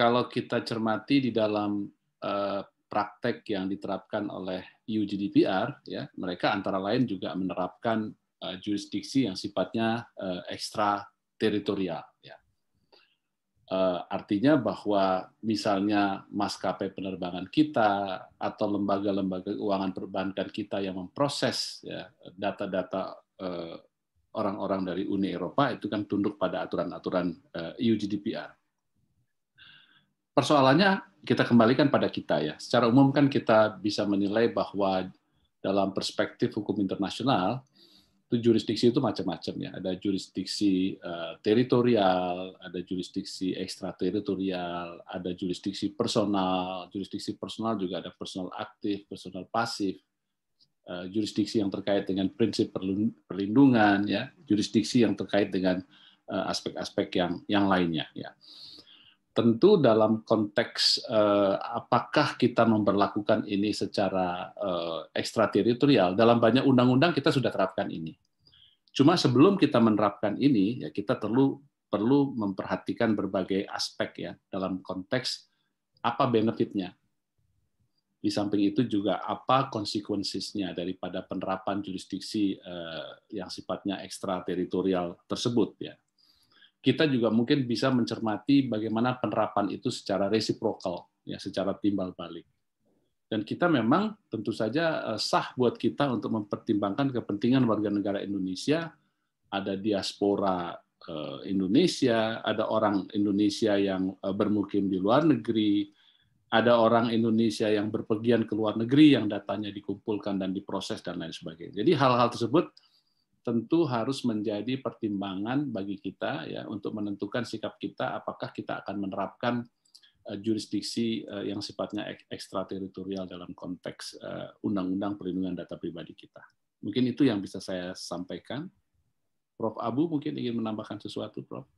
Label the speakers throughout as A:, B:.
A: kalau kita cermati di dalam uh, praktek yang diterapkan oleh UGDPR, ya, mereka antara lain juga menerapkan uh, jurisdiksi yang sifatnya uh, ekstrateritorial. Ya. artinya bahwa misalnya maskapai penerbangan kita atau lembaga-lembaga keuangan perbankan kita yang memproses ya, data-data ya, orang-orang dari Uni Eropa itu kan tunduk pada aturan-aturan UGDPR persoalannya kita kembalikan pada kita ya. Secara umum kan kita bisa menilai bahwa dalam perspektif hukum internasional itu jurisdiksi itu macam-macam ya. Ada jurisdiksi uh, teritorial, ada jurisdiksi ekstrateritorial, ada jurisdiksi personal, jurisdiksi personal juga ada personal aktif, personal pasif, uh, jurisdiksi yang terkait dengan prinsip perlindungan ya, jurisdiksi yang terkait dengan eh, aspek-aspek uh, yang yang lainnya ya tentu dalam konteks eh, apakah kita memperlakukan ini secara eh, ekstrateritorial dalam banyak undang-undang kita sudah terapkan ini. Cuma sebelum kita menerapkan ini ya kita perlu perlu memperhatikan berbagai aspek ya dalam konteks apa benefitnya. Di samping itu juga apa konsekuensinya daripada penerapan jurisdiksi eh, yang sifatnya ekstrateritorial tersebut ya kita juga mungkin bisa mencermati bagaimana penerapan itu secara reciprocal, ya, secara timbal balik. Dan kita memang tentu saja eh, sah buat kita untuk mempertimbangkan kepentingan warga negara Indonesia, ada diaspora eh, Indonesia, ada orang Indonesia yang eh, bermukim di luar negeri, ada orang Indonesia yang berpergian ke luar negeri yang datanya dikumpulkan dan diproses dan lain sebagainya. Jadi hal-hal tersebut tentu harus menjadi pertimbangan bagi kita ya untuk menentukan sikap kita apakah kita akan menerapkan eh, jurisdiksi eh, yang sifatnya ekstrateritorial dalam konteks eh, undang-undang perlindungan data pribadi kita. Mungkin itu yang bisa saya sampaikan. Prof. Abu mungkin ingin menambahkan sesuatu, Prof.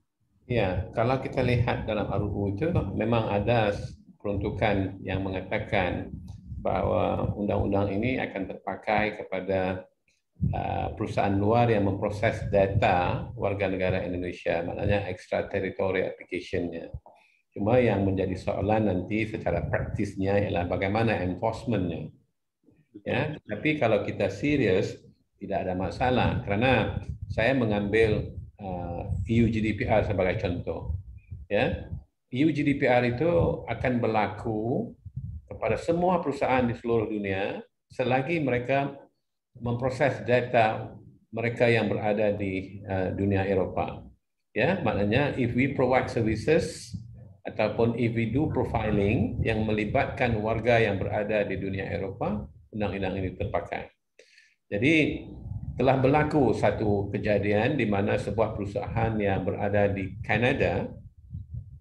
B: Ya, kalau kita lihat dalam RUU itu memang ada peruntukan yang mengatakan bahwa undang-undang ini akan terpakai kepada Uh, perusahaan luar yang memproses data warga negara Indonesia, maknanya extraterritorial application-nya. Cuma yang menjadi soalan nanti secara praktisnya ialah bagaimana enforcement-nya. Ya, tapi kalau kita serius tidak ada masalah karena saya mengambil uh, EU GDPR sebagai contoh. Ya. EU GDPR itu akan berlaku kepada semua perusahaan di seluruh dunia selagi mereka memproses data mereka yang berada di uh, dunia Eropa. Ya, maknanya if we provide services ataupun if we do profiling yang melibatkan warga yang berada di dunia Eropa, undang-undang ini terpakai. Jadi telah berlaku satu kejadian di mana sebuah perusahaan yang berada di Kanada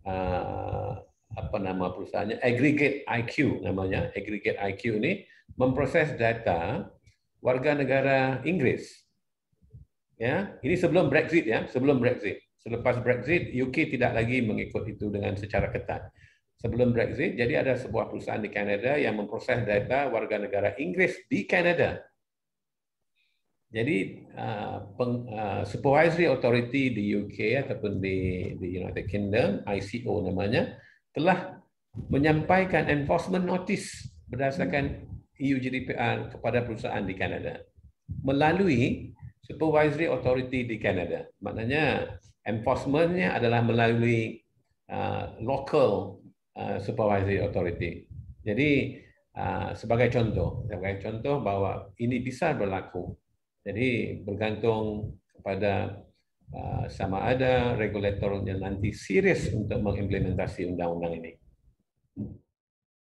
B: uh, apa nama perusahaannya Aggregate IQ namanya Aggregate IQ ini memproses data warga negara Inggris. Ya, ini sebelum Brexit ya, sebelum Brexit. Selepas Brexit, UK tidak lagi mengikut itu dengan secara ketat. Sebelum Brexit, jadi ada sebuah perusahaan di Kanada yang memproses data warga negara Inggris di Kanada. Jadi uh, peng, uh, supervisory authority di UK ataupun di, di United Kingdom, ICO namanya, telah menyampaikan enforcement notice berdasarkan EU GDPR ah, kepada perusahaan di Kanada melalui supervisory authority di Kanada. Maknanya enforcementnya adalah melalui uh, local uh, supervisory authority. Jadi uh, sebagai contoh, sebagai contoh bahawa ini bisa berlaku. Jadi bergantung kepada uh, sama ada regulator yang nanti serius untuk mengimplementasi undang-undang ini.